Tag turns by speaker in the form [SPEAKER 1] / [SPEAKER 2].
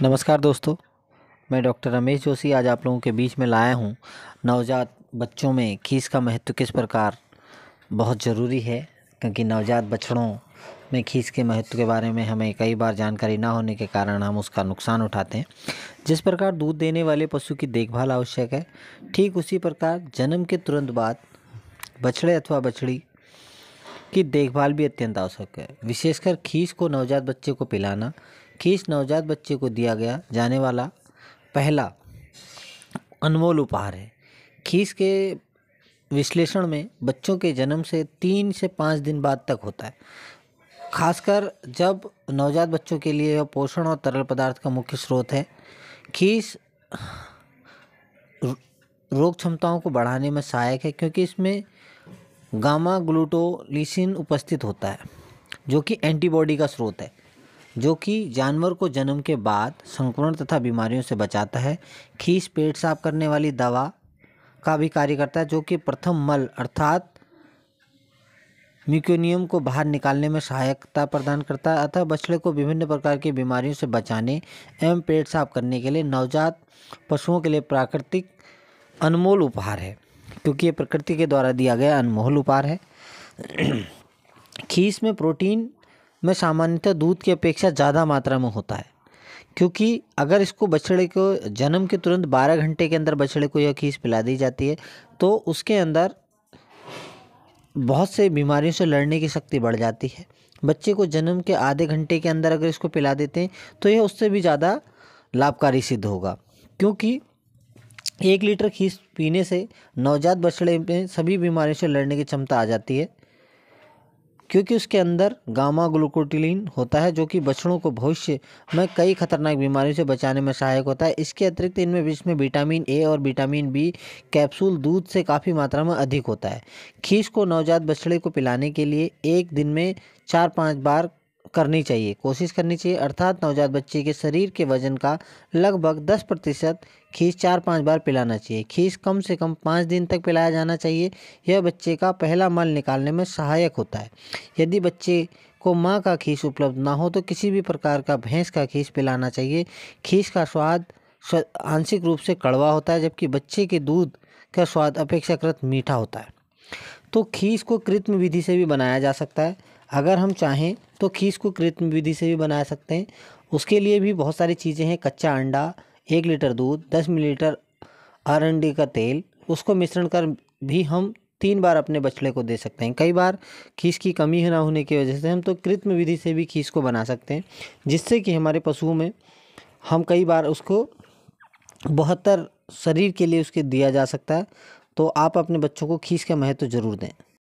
[SPEAKER 1] नमस्कार दोस्तों मैं डॉक्टर रमेश जोशी आज आप लोगों के बीच में लाया हूँ नवजात बच्चों में खीस का महत्व किस प्रकार बहुत ज़रूरी है क्योंकि नवजात बछड़ों में खीस के महत्व के बारे में हमें कई बार जानकारी ना होने के कारण हम उसका नुकसान उठाते हैं जिस प्रकार दूध देने वाले पशु की देखभाल आवश्यक है ठीक उसी प्रकार जन्म के तुरंत बाद बछड़े अथवा बछड़ी की देखभाल भी अत्यंत आवश्यक है विशेषकर खीस को नवजात बच्चे को पिलाना खीस नवजात बच्चे को दिया गया जाने वाला पहला अनमोल उपहार है खीस के विश्लेषण में बच्चों के जन्म से तीन से पाँच दिन बाद तक होता है खासकर जब नवजात बच्चों के लिए यह पोषण और तरल पदार्थ का मुख्य स्रोत है खीस रोग क्षमताओं को बढ़ाने में सहायक है क्योंकि इसमें गामा ग्लूटोलिसिन उपस्थित होता है जो कि एंटीबॉडी का स्रोत है जो कि जानवर को जन्म के बाद संक्रमण तथा बीमारियों से बचाता है खीस पेट साफ करने वाली दवा का भी कार्य करता है जो कि प्रथम मल अर्थात म्यूकोनियम को बाहर निकालने में सहायकता प्रदान करता है अतः बछड़े को विभिन्न प्रकार की बीमारियों से बचाने एवं पेट साफ करने के लिए नवजात पशुओं के लिए प्राकृतिक अनमोल उपहार है क्योंकि ये प्रकृति के द्वारा दिया गया अनमोल उपहार है खीस में प्रोटीन में सामान्यतः दूध की अपेक्षा ज़्यादा मात्रा में होता है क्योंकि अगर इसको बछड़े को जन्म के तुरंत 12 घंटे के अंदर बछड़े को यह खीस पिला दी जाती है तो उसके अंदर बहुत से बीमारियों से लड़ने की शक्ति बढ़ जाती है बच्चे को जन्म के आधे घंटे के अंदर अगर इसको पिला देते हैं तो यह उससे भी ज़्यादा लाभकारी सिद्ध होगा क्योंकि एक लीटर खीस पीने से नवजात बछड़े में सभी बीमारियों से लड़ने की क्षमता आ जाती है क्योंकि उसके अंदर गामा ग्लूकोटिलिन होता है जो कि बछड़ों को भविष्य में कई खतरनाक बीमारियों से बचाने में सहायक होता है इसके अतिरिक्त इनमें बीच में विटामिन ए और विटामिन बी कैप्सूल दूध से काफ़ी मात्रा में अधिक होता है खीस को नवजात बछड़े को पिलाने के लिए एक दिन में चार पाँच बार करनी चाहिए कोशिश करनी चाहिए अर्थात नवजात बच्चे के शरीर के वजन का लगभग 10 प्रतिशत खीस चार पाँच बार पिलाना चाहिए खीस कम से कम पाँच दिन तक पिलाया जाना चाहिए यह बच्चे का पहला मल निकालने में सहायक होता है यदि बच्चे को माँ का खीस उपलब्ध ना हो तो किसी भी प्रकार का भैंस का खीस पिलाना चाहिए खीस का स्वाद आंशिक रूप से कड़वा होता है जबकि बच्चे के दूध का स्वाद अपेक्षाकृत मीठा होता है तो खीस को कृत्रिम विधि से भी बनाया जा सकता है अगर हम चाहें तो खीस को कृत्रिम विधि से भी बना सकते हैं उसके लिए भी बहुत सारी चीज़ें हैं कच्चा अंडा एक लीटर दूध दस मिलीलीटर अरंडी का तेल उसको मिश्रण कर भी हम तीन बार अपने बछड़े को दे सकते हैं कई बार खीस की कमी ना होने की वजह से हम तो कृत्रिम विधि से भी खीस को बना सकते हैं जिससे कि हमारे पशुओं में हम कई बार उसको बेहतर शरीर के लिए उसके दिया जा सकता है तो आप अपने बच्चों को खीस का महत्व तो ज़रूर दें